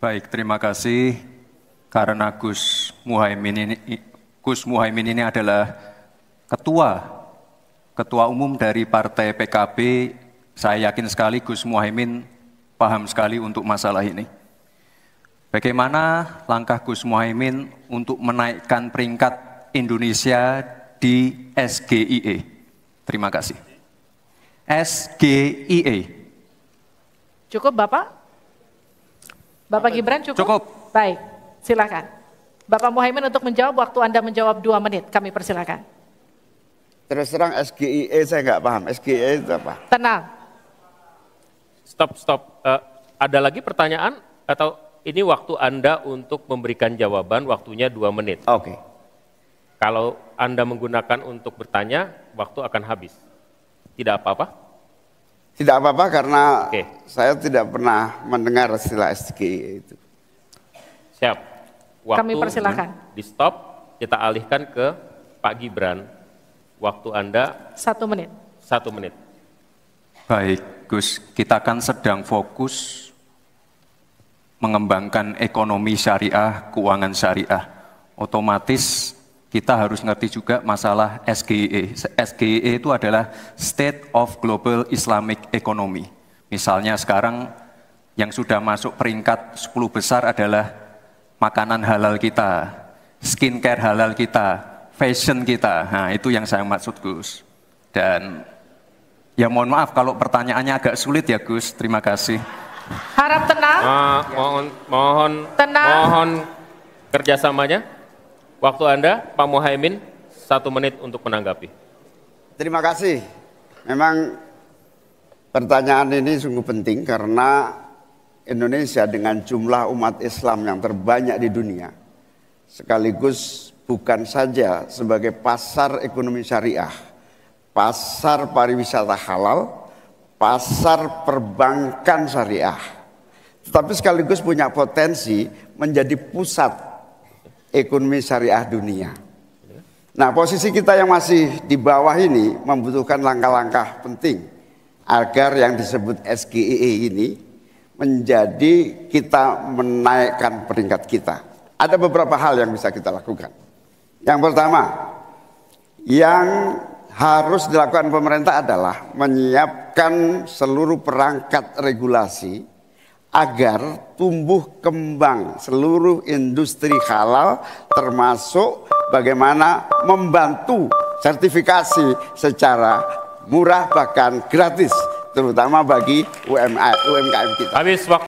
Baik, terima kasih. Karena Gus Muhaimin ini, Gus Muhaimin ini adalah ketua, ketua umum dari Partai PKB. Saya yakin sekali Gus Muhaimin paham sekali untuk masalah ini. Bagaimana langkah Gus Muhaimin untuk menaikkan peringkat Indonesia di SGIE? Terima kasih. SGIE. Cukup Bapak? Bapak Gibran cukup? Cukup. Baik, silakan. Bapak Muhaimin untuk menjawab waktu Anda menjawab dua menit, kami persilakan. Terus terang SGIE saya nggak paham, SGIE itu apa? Tenang. Stop, stop. Uh, ada lagi pertanyaan atau ini waktu Anda untuk memberikan jawaban waktunya dua menit. Oke. Okay. Kalau Anda menggunakan untuk bertanya, waktu akan habis. Tidak apa-apa? Tidak apa-apa karena okay. saya tidak pernah mendengar istilah SDG itu. Siap. Waktu Kami persilakan. Di stop, kita alihkan ke Pak Gibran. Waktu Anda satu menit. Satu menit. Baik, Gus. Kita kan sedang fokus mengembangkan ekonomi syariah, keuangan syariah. Otomatis kita harus ngerti juga masalah SGE. SGE itu adalah State of Global Islamic Economy. Misalnya sekarang yang sudah masuk peringkat 10 besar adalah makanan halal kita, skincare halal kita, fashion kita. Nah, itu yang saya maksud Gus. Dan ya mohon maaf kalau pertanyaannya agak sulit ya Gus. Terima kasih. Harap tenang. Ma ah, mohon mohon tenang. mohon kerjasamanya. Waktu Anda, Pak Mohaimin, satu menit untuk menanggapi. Terima kasih. Memang pertanyaan ini sungguh penting karena Indonesia dengan jumlah umat Islam yang terbanyak di dunia, sekaligus bukan saja sebagai pasar ekonomi syariah, pasar pariwisata halal, pasar perbankan syariah, tetapi sekaligus punya potensi menjadi pusat ekonomi syariah dunia. Nah, posisi kita yang masih di bawah ini membutuhkan langkah-langkah penting agar yang disebut SGEE e ini menjadi kita menaikkan peringkat kita. Ada beberapa hal yang bisa kita lakukan. Yang pertama, yang harus dilakukan pemerintah adalah menyiapkan seluruh perangkat regulasi agar tumbuh kembang seluruh industri halal termasuk bagaimana membantu sertifikasi secara murah bahkan gratis terutama bagi UMKM kita.